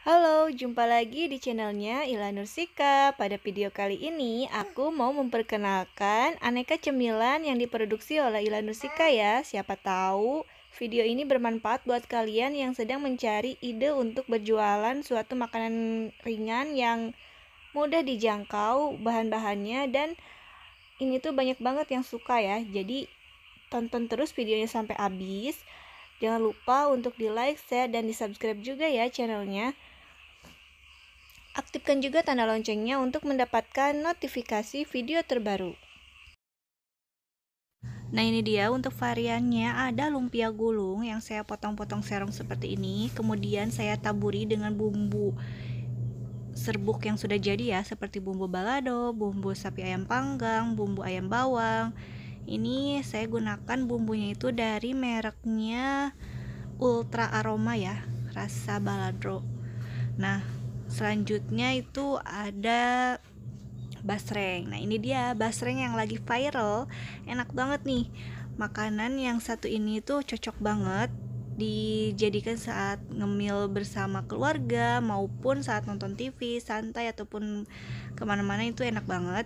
Halo, jumpa lagi di channelnya Ila Nursika. Pada video kali ini, aku mau memperkenalkan aneka cemilan yang diproduksi oleh Ila Nursika ya. Siapa tahu video ini bermanfaat buat kalian yang sedang mencari ide untuk berjualan suatu makanan ringan yang mudah dijangkau bahan-bahannya dan ini tuh banyak banget yang suka ya. Jadi tonton terus videonya sampai habis. Jangan lupa untuk di like, share, dan di subscribe juga ya channelnya. Aktifkan juga tanda loncengnya untuk mendapatkan notifikasi video terbaru. Nah ini dia untuk variannya ada lumpia gulung yang saya potong-potong serong seperti ini Kemudian saya taburi dengan bumbu serbuk yang sudah jadi ya Seperti bumbu balado, bumbu sapi ayam panggang, bumbu ayam bawang Ini saya gunakan bumbunya itu dari mereknya Ultra Aroma ya Rasa Balado Nah selanjutnya itu ada basreng nah ini dia basreng yang lagi viral enak banget nih makanan yang satu ini tuh cocok banget dijadikan saat ngemil bersama keluarga maupun saat nonton TV santai ataupun kemana-mana itu enak banget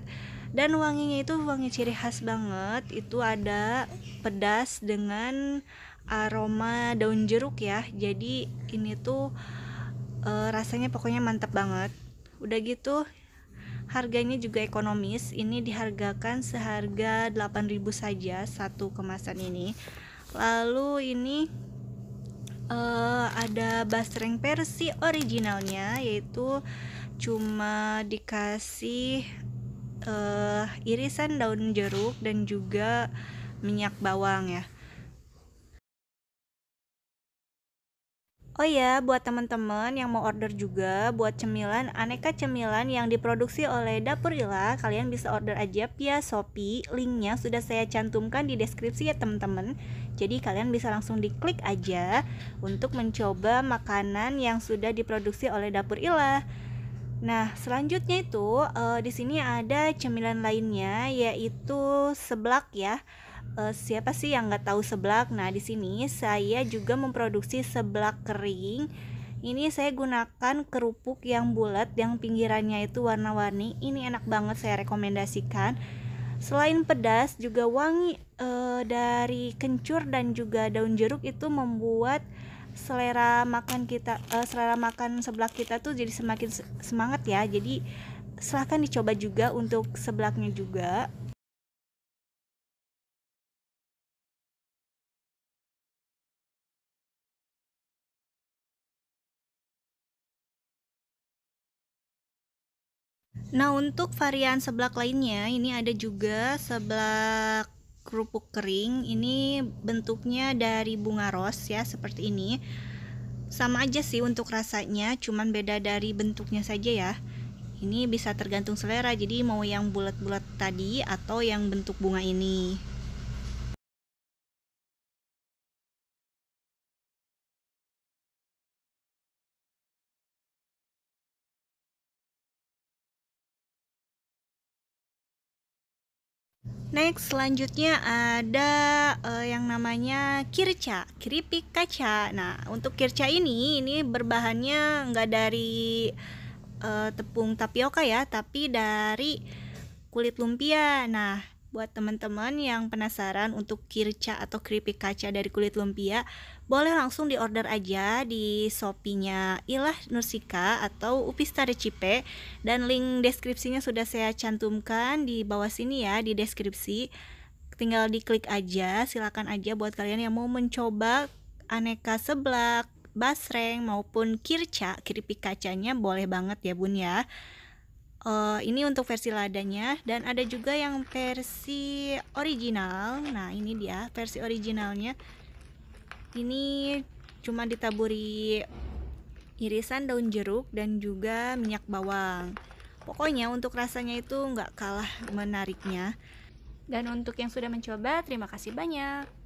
dan wanginya itu wangi ciri khas banget itu ada pedas dengan aroma daun jeruk ya jadi ini tuh uh, rasanya pokoknya mantap banget udah gitu harganya juga ekonomis ini dihargakan seharga 8000 saja satu kemasan ini lalu ini uh, ada basreng versi originalnya yaitu cuma dikasih uh, irisan daun jeruk dan juga minyak bawang ya Oh ya, buat teman-teman yang mau order juga buat cemilan aneka cemilan yang diproduksi oleh Dapur Ila, kalian bisa order aja via Shopee. Linknya sudah saya cantumkan di deskripsi ya teman-teman. Jadi kalian bisa langsung diklik aja untuk mencoba makanan yang sudah diproduksi oleh Dapur Ila. Nah, selanjutnya itu uh, di sini ada cemilan lainnya yaitu seblak ya uh, siapa sih yang nggak tahu seblak? Nah, di sini saya juga memproduksi seblak kering. Ini saya gunakan kerupuk yang bulat yang pinggirannya itu warna-warni. Ini enak banget saya rekomendasikan. Selain pedas, juga wangi e, dari kencur dan juga daun jeruk itu membuat selera makan kita e, selera makan seblak kita tuh jadi semakin semangat ya. Jadi silahkan dicoba juga untuk seblaknya juga Nah, untuk varian seblak lainnya, ini ada juga seblak kerupuk kering. Ini bentuknya dari bunga ros ya, seperti ini. Sama aja sih untuk rasanya, cuman beda dari bentuknya saja ya. Ini bisa tergantung selera, jadi mau yang bulat-bulat tadi atau yang bentuk bunga ini. Next selanjutnya ada uh, yang namanya kirca, keripik kaca. Nah, untuk kirca ini ini berbahannya nggak dari uh, tepung tapioka ya, tapi dari kulit lumpia. Nah, buat teman-teman yang penasaran untuk kirca atau keripik kaca dari kulit lumpia, boleh langsung diorder aja di Shopee-nya Ilah Nursika atau Upista Recipe dan link deskripsinya sudah saya cantumkan di bawah sini ya di deskripsi. Tinggal diklik aja, silakan aja buat kalian yang mau mencoba aneka seblak, basreng maupun kirca, keripik kacanya boleh banget ya Bun ya. Uh, ini untuk versi ladanya dan ada juga yang versi original. Nah, ini dia versi originalnya. Ini cuma ditaburi irisan daun jeruk dan juga minyak bawang. Pokoknya untuk rasanya itu nggak kalah menariknya. Dan untuk yang sudah mencoba, terima kasih banyak.